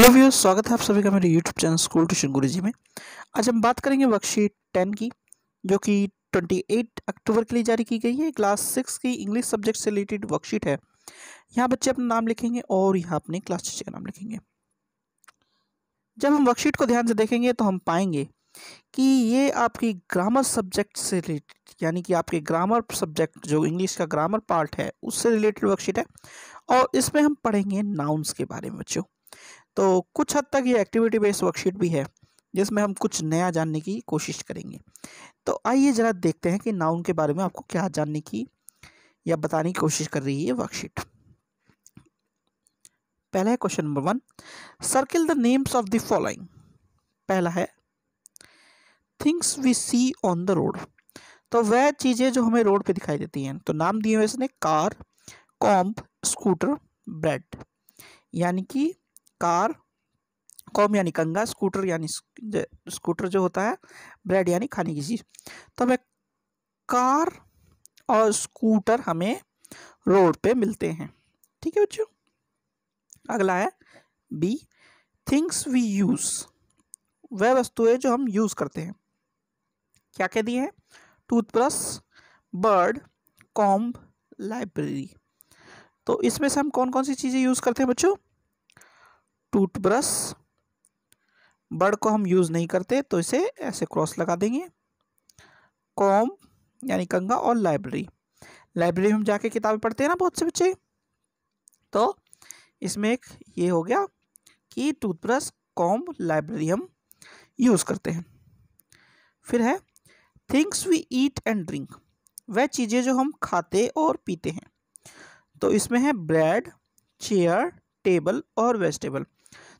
Hello viewers स्वागत है आप सभी का मेरे यूट्यूब चैनल स्कूल ट्यूशन गुरु जी में आज हम बात करेंगे वर्कशीट टेन की जो कि 28 अक्टूबर के लिए जारी की गई है क्लास सिक्स की इंग्लिश सब्जेक्ट से रिलेटेड वर्कशीट है यहाँ बच्चे अपना नाम लिखेंगे और यहाँ अपने क्लास टीचर का नाम लिखेंगे जब हम वर्कशीट को ध्यान से देखेंगे तो हम पाएंगे कि ये आपकी ग्रामर सब्जेक्ट से रिलेटेड यानी कि आपके ग्रामर सब्जेक्ट जो इंग्लिश का ग्रामर पार्ट है उससे रिलेटेड वर्कशीट है और इसमें हम पढ़ेंगे नाउन्स के बारे में बच्चों तो कुछ हद तक ये एक्टिविटी बेस्ड वर्कशीट भी है जिसमें हम कुछ नया जानने की कोशिश करेंगे तो आइए ज़रा देखते हैं कि नाउन के बारे में आपको क्या जानने की या बताने की कोशिश कर रही है वर्कशीट पहला है question number one circle the names of the following पहला है things we see on the road तो वह चीज़ें जो हमें रोड पे दिखाई देती हैं तो नाम दिए हुए इसने कार कॉम्प स्कूटर ब्रेड यानी कि कार कॉम यानी कंगा स्कूटर यानी स्कूटर जो होता है ब्रेड यानी खाने की चीज़ तो हमें कार और स्कूटर हमें रोड पे मिलते हैं ठीक है बच्चों अगला है बी थिंग्स वी यूज़ वह वस्तुएं जो हम यूज़ करते हैं क्या कह दिए हैं टूथब्रश बर्ड कॉम्ब लाइब्रेरी तो इसमें से हम कौन कौन सी चीज़ें यूज़ करते हैं बच्चों टूथब्रश बर्ड को हम यूज़ नहीं करते तो इसे ऐसे क्रॉस लगा देंगे कॉम यानी कंगा और लाइब्रेरी लाइब्रेरी में हम जाके किताबें पढ़ते हैं ना बहुत से बच्चे तो इसमें एक ये हो गया कि टूथब्रश कॉम्ब लाइब्रेरी हम यूज़ करते हैं फिर है things we eat and drink वह चीज़ें जो हम खाते और पीते हैं तो इसमें है ब्रेड चेयर टेबल और वेजिटेबल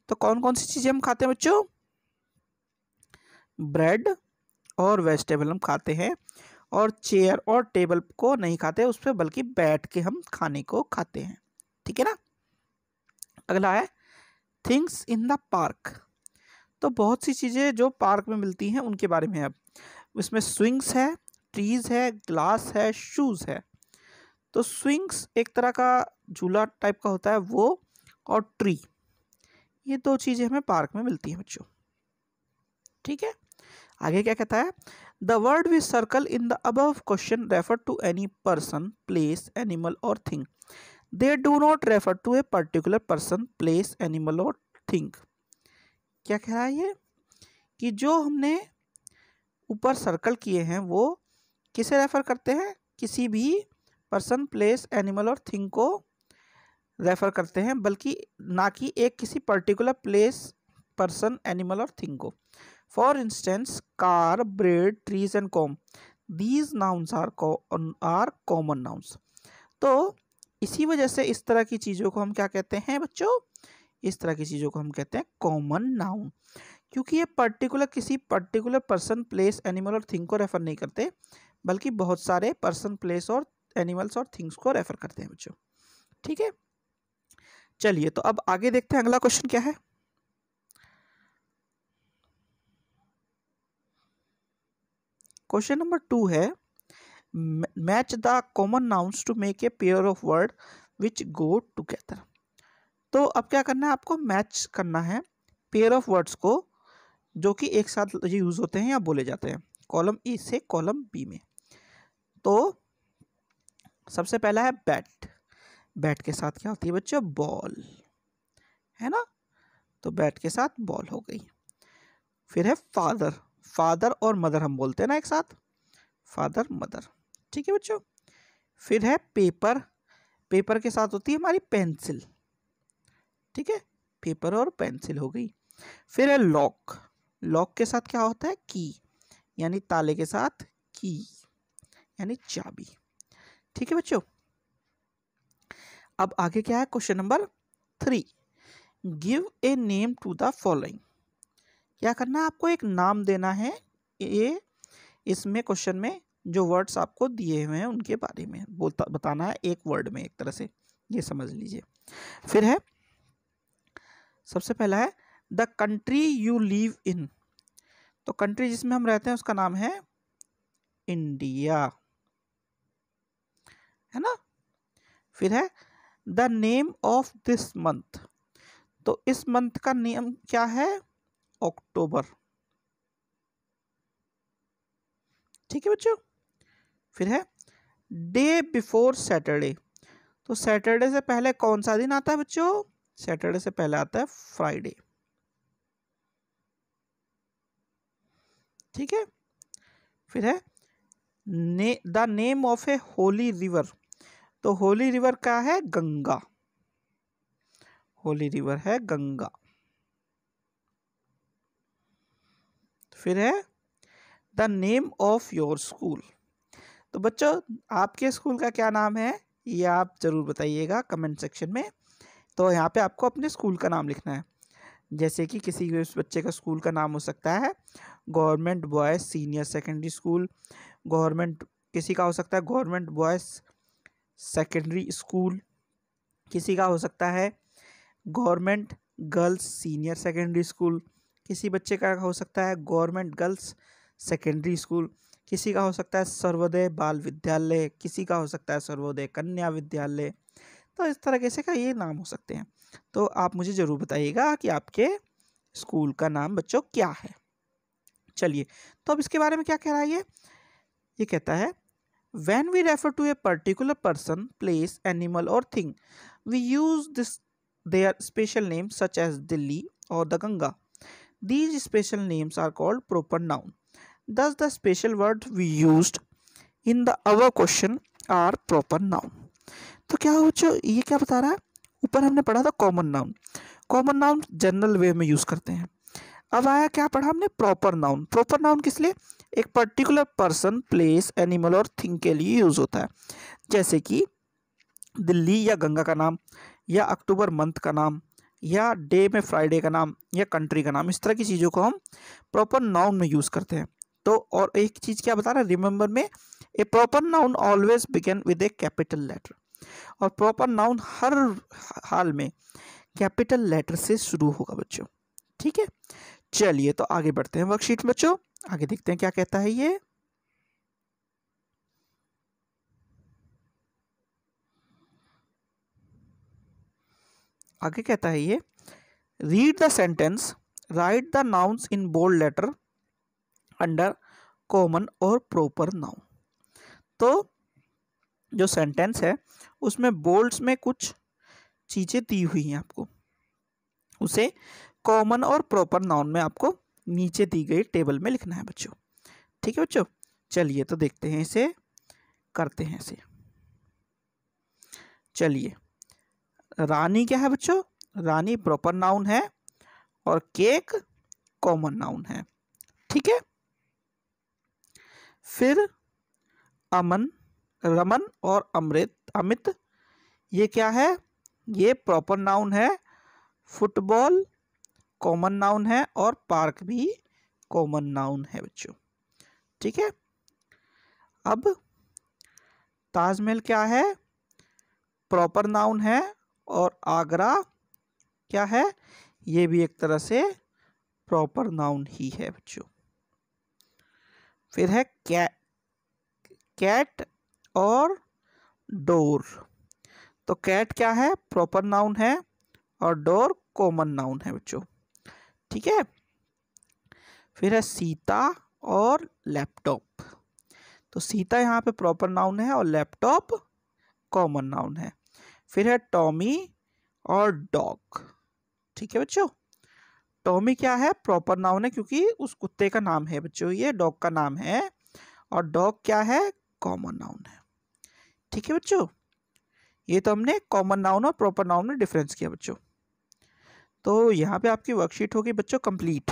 तो कौन कौन सी चीज़ें हम खाते हैं बच्चों ब्रेड और वेजिटेबल हम खाते हैं और चेयर और टेबल को नहीं खाते उस पर बल्कि बैठ के हम खाने को खाते हैं ठीक है ना अगला है थिंग्स इन द पार्क तो बहुत सी चीज़ें जो पार्क में मिलती हैं उनके बारे में अब इसमें स्विंग्स है ट्रीज़ है ग्लास है शूज़ है तो स्विंग्स एक तरह का झूला टाइप का होता है वो और ट्री ये दो चीज़ें हमें पार्क में मिलती हैं बच्चों ठीक है आगे क्या कहता है the word we circle in the above question refer to any person place animal और thing they do not refer to a particular person place animal और थिंग क्या कह रहा है ये कि जो हमने ऊपर सर्कल किए हैं वो किसे रेफर करते हैं किसी भी पर्सन प्लेस एनिमल और थिंग को रेफ़र करते हैं बल्कि ना कि एक किसी पर्टिकुलर प्लेस पर्सन एनिमल और थिंग को for instance car bread trees and comb these nouns are are common nouns तो इसी वजह से इस तरह की चीज़ों को हम क्या कहते हैं बच्चों इस तरह की चीज़ों को हम कहते हैं कॉमन नाउन क्योंकि ये पर्टिकुलर किसी पर्टिकुलर पर्सन प्लेस एनिमल और थिंग को रेफ़र नहीं करते बल्कि बहुत सारे पर्सन प्लेस और एनिमल्स और थिंग्स को रेफ़र करते हैं बच्चों ठीक है चलिए तो अब आगे देखते हैं अगला क्वेश्चन क्या है क्वेश्चन नंबर टू है match the common nouns to make a pair of word which go together तो अब क्या करना है आपको मैच करना है पेयर ऑफ वर्ड्स को जो कि एक साथ यूज होते हैं या बोले जाते हैं कॉलम ई से कॉलम बी में तो सबसे पहला है बैट बैट के साथ क्या होती है बच्चों बॉल है ना तो बैट के साथ बॉल हो गई फिर है फादर फादर और मदर हम बोलते हैं ना एक साथ फादर मदर ठीक है बच्चों फिर है पेपर पेपर के साथ होती है हमारी पेंसिल ठीक है पेपर और पेंसिल हो गई फिर है लॉक लॉक के साथ क्या होता है की यानी ताले के साथ की यानी चाबी ठीक है बच्चों अब आगे क्या है question number three give a name to the following क्या करना है आपको एक नाम देना है ये इसमें क्वेश्चन में जो वर्ड्स आपको दिए हुए हैं उनके बारे में बोलता बताना है एक वर्ड में एक तरह से ये समझ लीजिए फिर है सबसे पहला है the country you live in तो कंट्री जिसमें हम रहते हैं उसका नाम है इंडिया है ना फिर है the name of this month तो इस मंथ का नेम क्या है अक्टूबर ठीक है बच्चों फिर है डे बिफोर सैटरडे तो सैटरडे से पहले कौन सा दिन आता है बच्चों सैटरडे से पहले आता है फ्राइडे ठीक है फिर है ने the name of a holy river तो होली रिवर क्या है गंगा होली रिवर है गंगा फिर है the name of your school तो बच्चों आपके स्कूल का क्या नाम है ये आप ज़रूर बताइएगा कमेंट सेक्शन में तो यहाँ पे आपको अपने स्कूल का नाम लिखना है जैसे कि किसी बच्चे का स्कूल का नाम हो सकता है government boys senior secondary school government किसी का हो सकता है गवर्नमेंट बॉयज़ सेकेंडरी स्कूल किसी का हो सकता है government girls senior secondary school किसी बच्चे का हो सकता है गवर्नमेंट गर्ल्स सेकेंडरी स्कूल किसी का हो सकता है सर्वोदय बाल विद्यालय किसी का हो सकता है सर्वोदय कन्या विद्यालय तो इस तरह से का ये नाम हो सकते हैं तो आप मुझे ज़रूर बताइएगा कि आपके स्कूल का नाम बच्चों क्या है चलिए तो अब इसके बारे में क्या कह रहा है ये ये कहता है When we refer to a particular person, place, animal or thing, we use this their special names such as Delhi or the Ganga. These special names are called proper noun. Thus the special word we used in the our question are proper noun. तो क्या हो ये क्या बता रहा है ऊपर हमने पढ़ा था common noun common noun general way में यूज़ करते हैं अब आया क्या पढ़ा हमने प्रॉपर नाउन प्रॉपर नाउन किस लिए एक पर्टिकुलर पर्सन प्लेस एनिमल और थिंग के लिए यूज होता है जैसे कि दिल्ली या गंगा का नाम या अक्टूबर मंथ का नाम या डे में फ्राइडे का नाम या कंट्री का नाम इस तरह की चीज़ों को हम प्रॉपर नाउन में यूज़ करते हैं तो और एक चीज़ क्या बता रहा है रिमेंबर में a proper noun always begin with a capital letter और प्रॉपर नाउन हर हाल में कैपिटल लेटर से शुरू होगा बच्चों ठीक है चलिए तो आगे बढ़ते हैं वर्कशीट बच्चों आगे देखते हैं क्या कहता है ये आगे कहता है ये read the sentence write the nouns in bold letter under common और प्रॉपर नाउन तो जो सेंटेंस है उसमें बोल्ड्स में कुछ चीज़ें दी हुई हैं आपको उसे कॉमन और प्रॉपर नाउन में आपको नीचे दी गई टेबल में लिखना है बच्चों ठीक है बच्चों चलिए तो देखते हैं इसे करते हैं इसे चलिए रानी क्या है बच्चों रानी प्रॉपर नाउन है और केक कॉमन नाउन है ठीक है फिर अमन रमन और अमृत अमित ये क्या है ये प्रॉपर नाउन है फुटबॉल कॉमन नाउन है और पार्क भी कॉमन नाउन है बच्चों ठीक है अब ताजमहल क्या है प्रॉपर नाउन है और आगरा क्या है ये भी एक तरह से प्रॉपर नाउन ही है बच्चों फिर है कै कैट और डोर तो कैट क्या है प्रॉपर नाउन है और डोर कॉमन नाउन है बच्चों ठीक है फिर है सीता और लैपटॉप तो सीता यहाँ पे प्रॉपर नाउन है और लैपटॉप कॉमन नाउन है फिर है टॉमी और डॉग ठीक है बच्चों टॉमी क्या है प्रॉपर नाउन है क्योंकि उस कुत्ते का नाम है बच्चों ये डॉग का नाम है और डॉग क्या है कॉमन नाउन है ठीक है बच्चों ये तो हमने कॉमन नाउन और प्रॉपर नाउन में डिफरेंस किया बच्चों तो यहाँ पे आपकी वर्कशीट होगी बच्चों कंप्लीट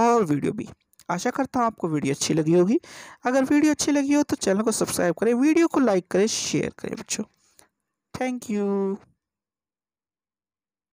और वीडियो भी आशा करता हूँ आपको वीडियो अच्छी लगी होगी अगर वीडियो अच्छी लगी हो तो चैनल को सब्सक्राइब करें वीडियो को लाइक करें शेयर करें बच्चों थैंक यू